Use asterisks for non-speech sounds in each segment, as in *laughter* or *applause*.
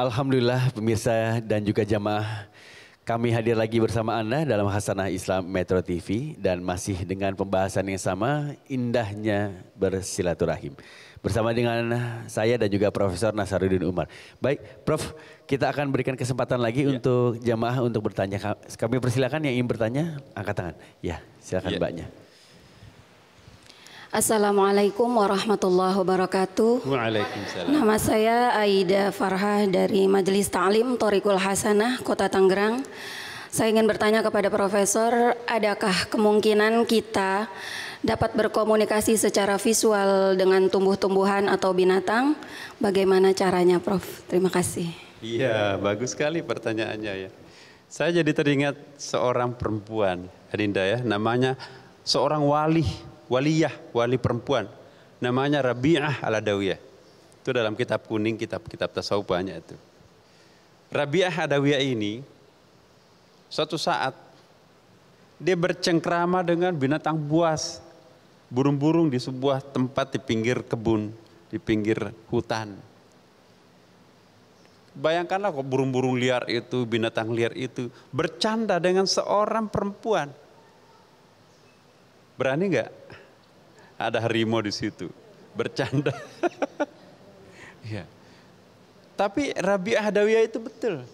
Alhamdulillah pemirsa dan juga jamaah kami hadir lagi bersama Anda dalam Hasanah Islam Metro TV dan masih dengan pembahasan yang sama indahnya bersilaturahim. Bersama dengan saya dan juga Profesor Nasaruddin Umar. Baik, Prof, kita akan berikan kesempatan lagi ya. untuk jamaah untuk bertanya. Kami persilakan yang ingin bertanya angkat tangan. Ya, silakan ya. Mbaknya. Assalamualaikum warahmatullahi wabarakatuh. Waalaikumsalam. Nama saya Aida Farha dari Majelis Ta'lim Torikul Hasanah, Kota Tangerang. Saya ingin bertanya kepada Profesor, adakah kemungkinan kita dapat berkomunikasi secara visual dengan tumbuh-tumbuhan atau binatang? Bagaimana caranya, Prof? Terima kasih. Iya, bagus sekali pertanyaannya ya. Saya jadi teringat seorang perempuan, Adinda ya, namanya seorang wali waliyah, wali perempuan. Namanya Rabi'ah al-Adawiyah. Itu dalam kitab kuning, kitab-kitab tasawuf banyak itu. Rabi'ah Adawiyah ini, suatu saat, dia bercengkrama dengan binatang buas. Burung-burung di sebuah tempat di pinggir kebun, di pinggir hutan. Bayangkanlah kok burung-burung liar itu, binatang liar itu bercanda dengan seorang perempuan. Berani nggak? ada harimau di situ. Bercanda. *laughs* ya. Tapi Rabi Ahdawiyah itu betul.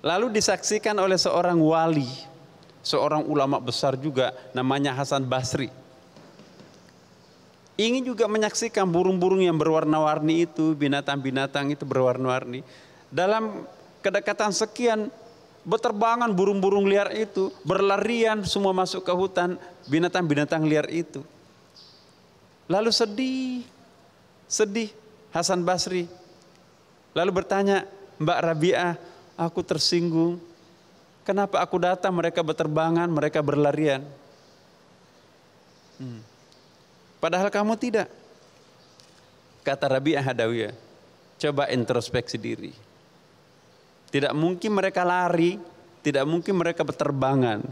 Lalu disaksikan oleh seorang wali, seorang ulama besar juga namanya Hasan Basri. Ingin juga menyaksikan burung-burung yang berwarna-warni itu, binatang-binatang itu berwarna-warni. Dalam kedekatan sekian berterbangan burung-burung liar itu, berlarian semua masuk ke hutan binatang-binatang liar itu. Lalu sedih, sedih Hasan Basri. Lalu bertanya, Mbak Rabi'ah, aku tersinggung. Kenapa aku datang mereka berterbangan, mereka berlarian. Hmm. Padahal kamu tidak. Kata Rabi'ah Hadawiyah, coba introspeksi diri. Tidak mungkin mereka lari, tidak mungkin mereka berterbangan.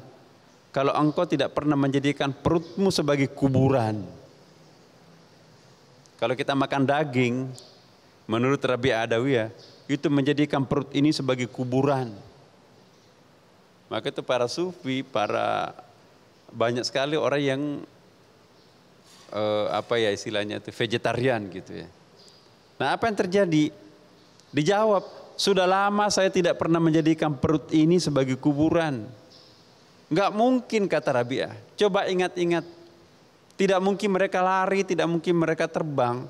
Kalau engkau tidak pernah menjadikan perutmu sebagai kuburan. Kalau kita makan daging, menurut Rabi Adawiyah, itu menjadikan perut ini sebagai kuburan. Maka itu para sufi, para banyak sekali orang yang eh, apa ya istilahnya itu vegetarian gitu ya. Nah apa yang terjadi? Dijawab, sudah lama saya tidak pernah menjadikan perut ini sebagai kuburan. Enggak mungkin kata Rabi'ah. Coba ingat-ingat tidak mungkin mereka lari, tidak mungkin mereka terbang.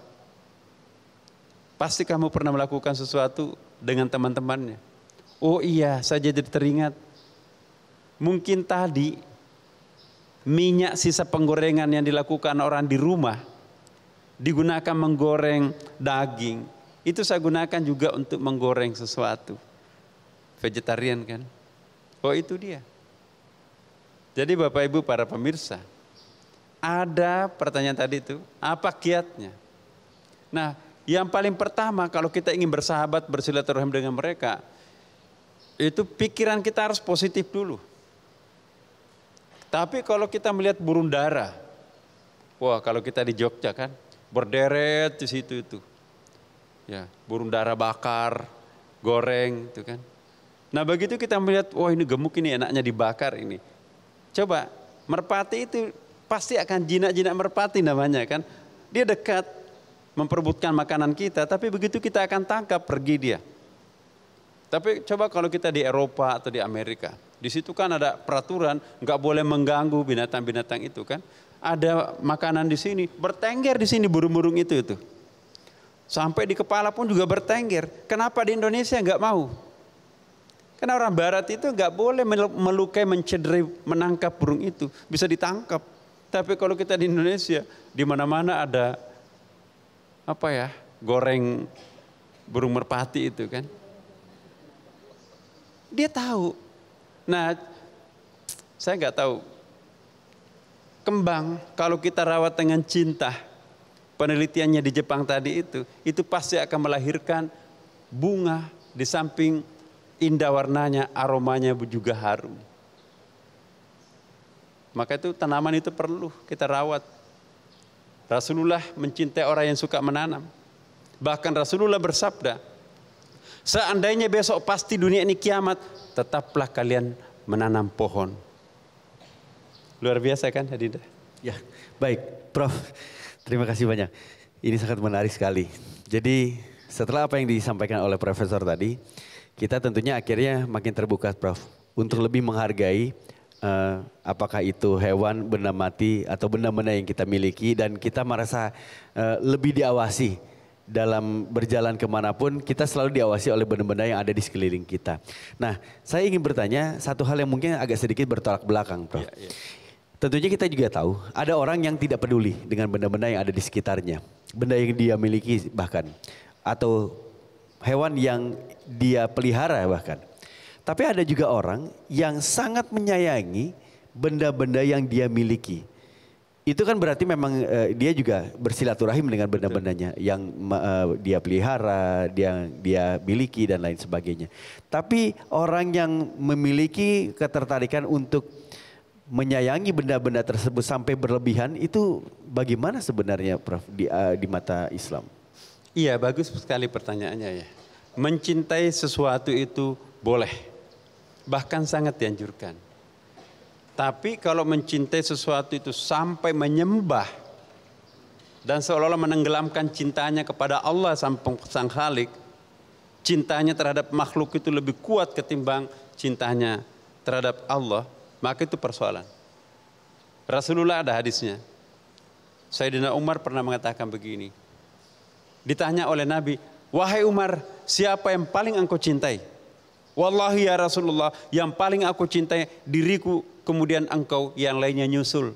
Pasti kamu pernah melakukan sesuatu dengan teman-temannya. Oh iya, saya jadi teringat. Mungkin tadi minyak sisa penggorengan yang dilakukan orang di rumah digunakan menggoreng daging. Itu saya gunakan juga untuk menggoreng sesuatu. Vegetarian kan? Oh itu dia. Jadi Bapak Ibu para pemirsa, ada pertanyaan tadi itu, apa kiatnya? Nah, yang paling pertama kalau kita ingin bersahabat, bersilaturahim dengan mereka, itu pikiran kita harus positif dulu. Tapi kalau kita melihat burung dara, wah kalau kita di Jogja kan, berderet di situ itu. Ya, burung dara bakar, goreng itu kan. Nah begitu kita melihat, wah ini gemuk ini enaknya dibakar ini. Coba merpati itu pasti akan jinak-jinak merpati namanya kan. Dia dekat memperbutkan makanan kita, tapi begitu kita akan tangkap pergi dia. Tapi coba kalau kita di Eropa atau di Amerika, di situ kan ada peraturan nggak boleh mengganggu binatang-binatang itu kan. Ada makanan di sini, bertengger di sini burung-burung itu itu. Sampai di kepala pun juga bertengger. Kenapa di Indonesia nggak mau? Karena orang Barat itu nggak boleh melukai, mencederai, menangkap burung itu. Bisa ditangkap. Tapi kalau kita di Indonesia, di mana-mana ada apa ya, goreng burung merpati itu kan. Dia tahu. Nah, saya nggak tahu. Kembang kalau kita rawat dengan cinta, penelitiannya di Jepang tadi itu, itu pasti akan melahirkan bunga di samping indah warnanya, aromanya juga harum. Maka itu tanaman itu perlu kita rawat. Rasulullah mencintai orang yang suka menanam. Bahkan Rasulullah bersabda, seandainya besok pasti dunia ini kiamat, tetaplah kalian menanam pohon. Luar biasa kan Hadidah? Ya, baik. Prof, terima kasih banyak. Ini sangat menarik sekali. Jadi setelah apa yang disampaikan oleh Profesor tadi, kita tentunya akhirnya makin terbuka Prof. Untuk ya. lebih menghargai Eh, apakah itu hewan, benda mati atau benda-benda yang kita miliki dan kita merasa uh, lebih diawasi dalam berjalan kemanapun kita selalu diawasi oleh benda-benda yang ada di sekeliling kita. Nah, saya ingin bertanya satu hal yang mungkin agak sedikit bertolak belakang, Prof. Ya, ya. Tentunya kita juga tahu ada orang yang tidak peduli dengan benda-benda yang ada di sekitarnya, benda yang dia miliki bahkan atau hewan yang dia pelihara bahkan. Tapi ada juga orang yang sangat menyayangi benda-benda yang dia miliki. Itu kan berarti memang uh, dia juga bersilaturahim dengan benda-bendanya yang uh, dia pelihara, dia dia miliki dan lain sebagainya. Tapi orang yang memiliki ketertarikan untuk menyayangi benda-benda tersebut sampai berlebihan itu bagaimana sebenarnya Prof di uh, di mata Islam? Iya, bagus sekali pertanyaannya ya. Mencintai sesuatu itu boleh bahkan sangat dianjurkan. Tapi kalau mencintai sesuatu itu sampai menyembah dan seolah-olah menenggelamkan cintanya kepada Allah sang, sang Khalik, cintanya terhadap makhluk itu lebih kuat ketimbang cintanya terhadap Allah, maka itu persoalan. Rasulullah ada hadisnya. Sayyidina Umar pernah mengatakan begini. Ditanya oleh Nabi, "Wahai Umar, siapa yang paling engkau cintai?" Wallahi ya Rasulullah, yang paling aku cintai diriku, kemudian engkau yang lainnya nyusul.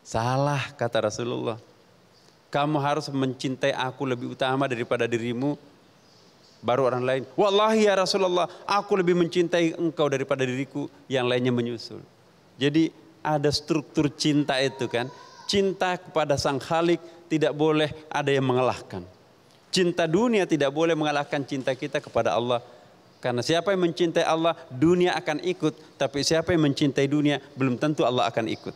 Salah kata Rasulullah. Kamu harus mencintai aku lebih utama daripada dirimu, baru orang lain. Wallahi ya Rasulullah, aku lebih mencintai engkau daripada diriku, yang lainnya menyusul. Jadi ada struktur cinta itu kan. Cinta kepada sang khalik tidak boleh ada yang mengalahkan. Cinta dunia tidak boleh mengalahkan cinta kita kepada Allah karena siapa yang mencintai Allah, dunia akan ikut. Tapi siapa yang mencintai dunia, belum tentu Allah akan ikut.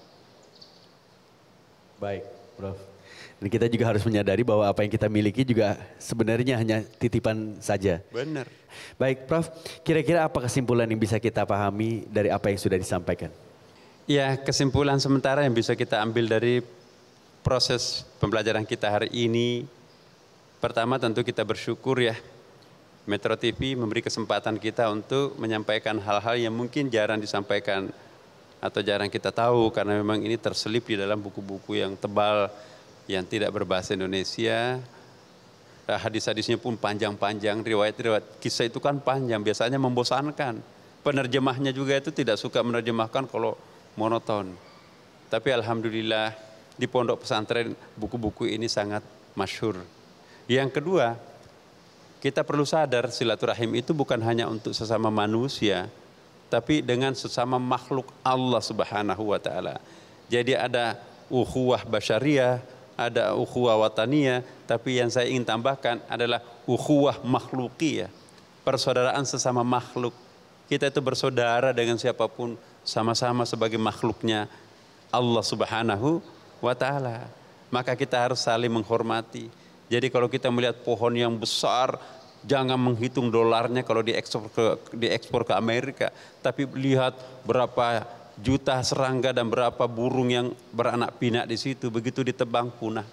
Baik, Prof. Dan kita juga harus menyadari bahwa apa yang kita miliki juga sebenarnya hanya titipan saja. Benar. Baik, Prof. Kira-kira apa kesimpulan yang bisa kita pahami dari apa yang sudah disampaikan? Ya, kesimpulan sementara yang bisa kita ambil dari proses pembelajaran kita hari ini. Pertama tentu kita bersyukur ya Metro TV memberi kesempatan kita untuk menyampaikan hal-hal yang mungkin jarang disampaikan atau jarang kita tahu karena memang ini terselip di dalam buku-buku yang tebal yang tidak berbahasa Indonesia. Nah, hadis-hadisnya pun panjang-panjang, riwayat-riwayat kisah itu kan panjang, biasanya membosankan. Penerjemahnya juga itu tidak suka menerjemahkan kalau monoton. Tapi alhamdulillah di pondok pesantren buku-buku ini sangat masyhur. Yang kedua, kita perlu sadar silaturahim itu bukan hanya untuk sesama manusia, tapi dengan sesama makhluk Allah Subhanahu wa taala. Jadi ada ukhuwah basyariah, ada ukhuwah wataniyah, tapi yang saya ingin tambahkan adalah ukhuwah makhlukiyah. Persaudaraan sesama makhluk. Kita itu bersaudara dengan siapapun sama-sama sebagai makhluknya Allah Subhanahu wa taala. Maka kita harus saling menghormati jadi kalau kita melihat pohon yang besar, jangan menghitung dolarnya kalau diekspor ke diekspor ke Amerika, tapi lihat berapa juta serangga dan berapa burung yang beranak pinak di situ, begitu ditebang punah.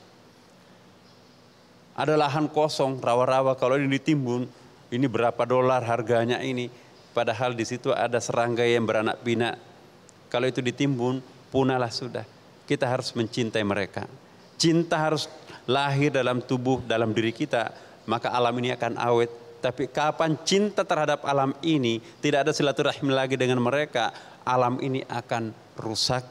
Ada lahan kosong, rawa-rawa kalau ini ditimbun, ini berapa dolar harganya ini. Padahal di situ ada serangga yang beranak pinak. Kalau itu ditimbun, punahlah sudah. Kita harus mencintai mereka. Cinta harus lahir dalam tubuh dalam diri kita, maka alam ini akan awet. Tapi kapan cinta terhadap alam ini tidak ada silaturahmi lagi dengan mereka, alam ini akan rusak.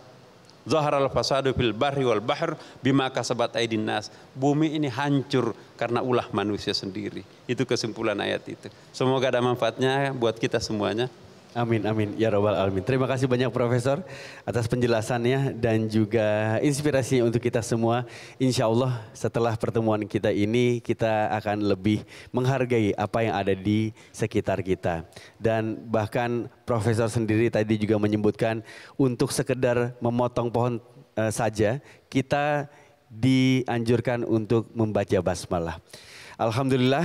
al fasadu fil bahri wal bahr bima kasabat aidin nas. Bumi ini hancur karena ulah manusia sendiri. Itu kesimpulan ayat itu. Semoga ada manfaatnya buat kita semuanya. Amin, amin. Ya Rabbal Alamin. Terima kasih banyak Profesor atas penjelasannya dan juga inspirasinya untuk kita semua. Insya Allah setelah pertemuan kita ini kita akan lebih menghargai apa yang ada di sekitar kita. Dan bahkan Profesor sendiri tadi juga menyebutkan untuk sekedar memotong pohon e, saja kita dianjurkan untuk membaca basmalah. Alhamdulillah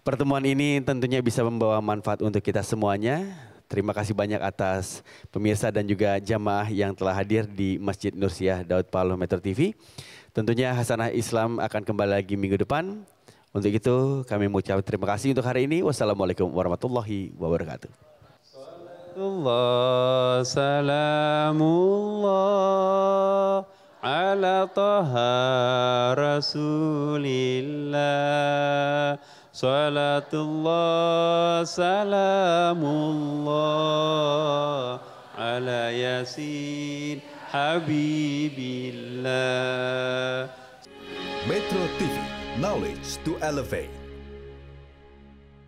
pertemuan ini tentunya bisa membawa manfaat untuk kita semuanya Terima kasih banyak atas pemirsa dan juga jamaah yang telah hadir di Masjid Nursiah Daud Paloh Metro TV. Tentunya Hasanah Islam akan kembali lagi minggu depan. Untuk itu kami mengucapkan terima kasih untuk hari ini. Wassalamualaikum warahmatullahi wabarakatuh. warahmatullahi wabarakatuh. على طه رسول الله صلاة الله سلام الله على ياسين حبيب الله مترو تي في knowledge to elevate